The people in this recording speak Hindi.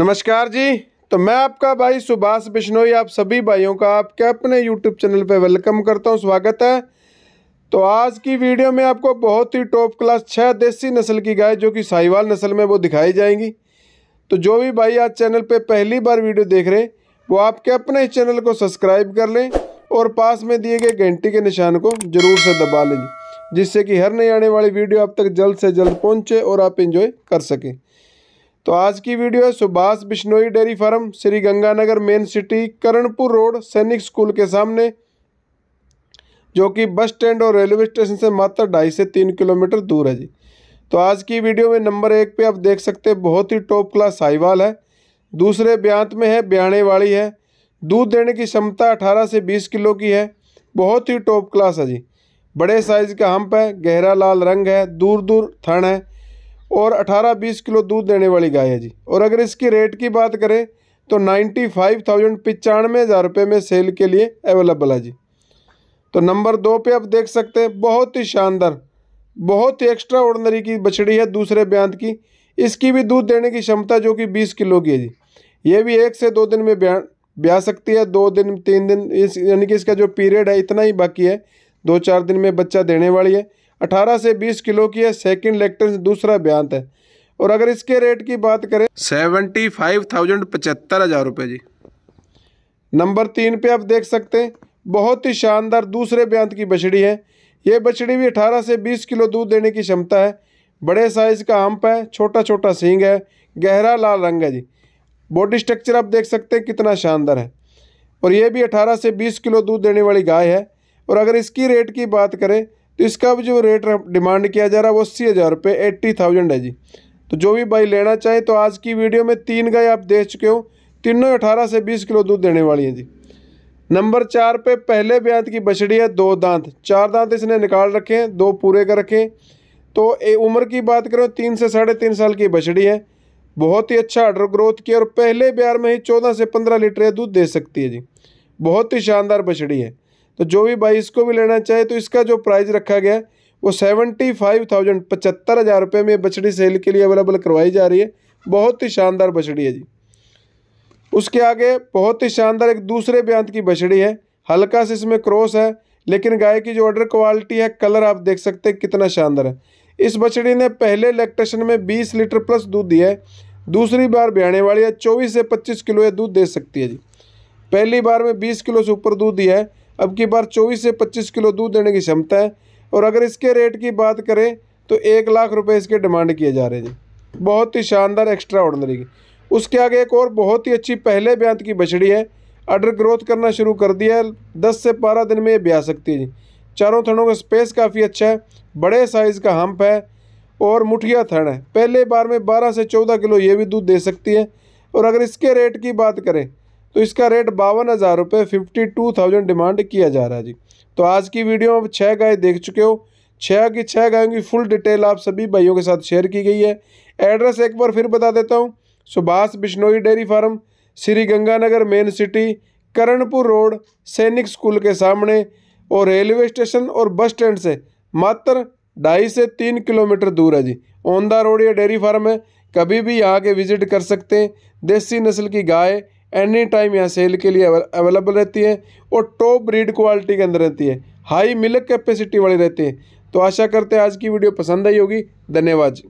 नमस्कार जी तो मैं आपका भाई सुभाष बिश्नोई आप सभी भाइयों का आपके अपने यूट्यूब चैनल पर वेलकम करता हूँ स्वागत है तो आज की वीडियो में आपको बहुत ही टॉप क्लास छः देसी नस्ल की गाय जो कि साहिवाल नस्ल में वो दिखाई जाएंगी तो जो भी भाई आज चैनल पे पहली बार वीडियो देख रहे हैं वो आपके अपने इस चैनल को सब्सक्राइब कर लें और पास में दिए गए घंटी के निशान को ज़रूर से दबा लें जिससे कि हर नई आने वाली वीडियो आप तक जल्द से जल्द पहुँचे और आप इन्जॉय कर सकें तो आज की वीडियो है Subhash Bishnoi dairy farm Shri Ganganagar main city Karanpur road Sainik school के सामने जो कि बस स्टैंड और रेलवे स्टेशन से मात्र ढाई से तीन किलोमीटर दूर है जी तो आज की वीडियो में नंबर एक पे आप देख सकते हैं बहुत ही टॉप क्लास साहिवाल है दूसरे ब्यांत में है ब्याणे वाली है दूध देने की क्षमता अठारह से बीस किलो की है बहुत ही टॉप क्लास है जी बड़े साइज़ का हम्प है गहरा लाल रंग है दूर दूर थण है और 18-20 किलो दूध देने वाली गाय है जी और अगर इसकी रेट की बात करें तो नाइन्टी फाइव थाउजेंड पचानवे हज़ार रुपये में सेल के लिए अवेलेबल है जी तो नंबर दो पे आप देख सकते हैं बहुत ही शानदार बहुत ही एक्स्ट्रा ऑर्डनरी की बछड़ी है दूसरे ब्यांत की इसकी भी दूध देने की क्षमता जो कि बीस किलो की है जी ये भी एक से दो दिन में ब्या ब्या सकती है दो दिन तीन दिन इस यानी कि इसका जो पीरियड है इतना ही बाकी है दो चार दिन में बच्चा देने वाली है 18 से 20 किलो की है सेकेंड लैक्टेंस दूसरा ब्यांत है और अगर इसके रेट की बात करें सेवेंटी फाइव थाउजेंड पचहत्तर हज़ार रुपये जी नंबर तीन पे आप देख सकते हैं बहुत ही शानदार दूसरे ब्यांत की बछड़ी है ये बछड़ी भी अठारह से बीस किलो दूध देने की क्षमता है बड़े साइज़ का आम्प है छोटा छोटा सींग है गहरा लाल रंग है जी बॉडी स्ट्रक्चर आप देख सकते हैं कितना शानदार है और ये भी अठारह से बीस किलो दूध देने वाली गाय है और अगर इसकी रेट की बात करें तो इसका भी जो रेट डिमांड किया जा रहा है वो अस्सी हज़ार रुपये एट्टी थाउजेंड है जी तो जो भी भाई लेना चाहे तो आज की वीडियो में तीन गाय आप देख चुके हो तीनों अठारह से बीस किलो दूध देने वाली हैं जी नंबर चार पे पहले ब्यांत की बछड़ी है दो दांत चार दांत इसने निकाल रखे हैं दो पूरे कर रखे हैं तो ए, उम्र की बात करें तीन से साढ़े तीन साल की बछड़ी है बहुत ही अच्छा अडर ग्रोथ की और पहले ब्यार में ही चौदह से पंद्रह लीटर दूध दे सकती है जी बहुत ही शानदार बछड़ी है तो जो भी भाई इसको भी लेना चाहे तो इसका जो प्राइस रखा गया वो सेवेंटी फाइव थाउजेंड पचहत्तर हज़ार रुपये में बछड़ी सेल के लिए अवेलेबल करवाई जा रही है बहुत ही शानदार बछड़ी है जी उसके आगे बहुत ही शानदार एक दूसरे ब्यांत की बछड़ी है हल्का से इसमें क्रॉस है लेकिन गाय की जो ऑर्डर क्वालिटी है कलर आप देख सकते हैं कितना शानदार है इस बछड़ी ने पहले इलेक्ट्रेशन में बीस लीटर प्लस दूध दिया है दूसरी बार ब्याने वाली है चौबीस से पच्चीस किलो ये दूध दे सकती है जी पहली बार में बीस किलो से ऊपर दूध दिया है अब की बार चौबीस से पच्चीस किलो दूध देने की क्षमता है और अगर इसके रेट की बात करें तो एक लाख रुपए इसके डिमांड किए जा रहे हैं बहुत ही शानदार एक्स्ट्रा ऑर्डनरी की उसके आगे एक और बहुत ही अच्छी पहले ब्यांत की बछड़ी है अडर ग्रोथ करना शुरू कर दिया है दस से बारह दिन में ये ब्या सकती है चारों थनों का स्पेस काफ़ी अच्छा है बड़े साइज़ का हम्प है और मुठिया थन है पहले बार में बारह से चौदह किलो ये भी दूध दे सकती है और अगर इसके रेट की बात करें तो इसका रेट बावन हज़ार रुपये फिफ्टी टू थाउजेंड डिमांड किया जा रहा है जी तो आज की वीडियो में आप छः गाय देख चुके हो छः की छः गायों की फुल डिटेल आप सभी भाइयों के साथ शेयर की गई है एड्रेस एक बार फिर बता देता हूँ Subhash Bishnoi dairy farm Shri Ganganagar main city Karanpur road Sainik school के सामने और रेलवे स्टेशन और बस स्टैंड से मात्र ढाई से तीन किलोमीटर दूर है जी ओंदा द रोड या डेयरी फार्म है कभी भी यहाँ के विजिट कर सकते हैं देसी नस्ल की गाय एनी टाइम यहाँ सेल के लिए अवेलेबल रहती है और टॉप ब्रीड क्वालिटी के अंदर रहती है हाई मिल्क कैपेसिटी वाली रहती है तो आशा करते हैं आज की वीडियो पसंद आई होगी धन्यवाद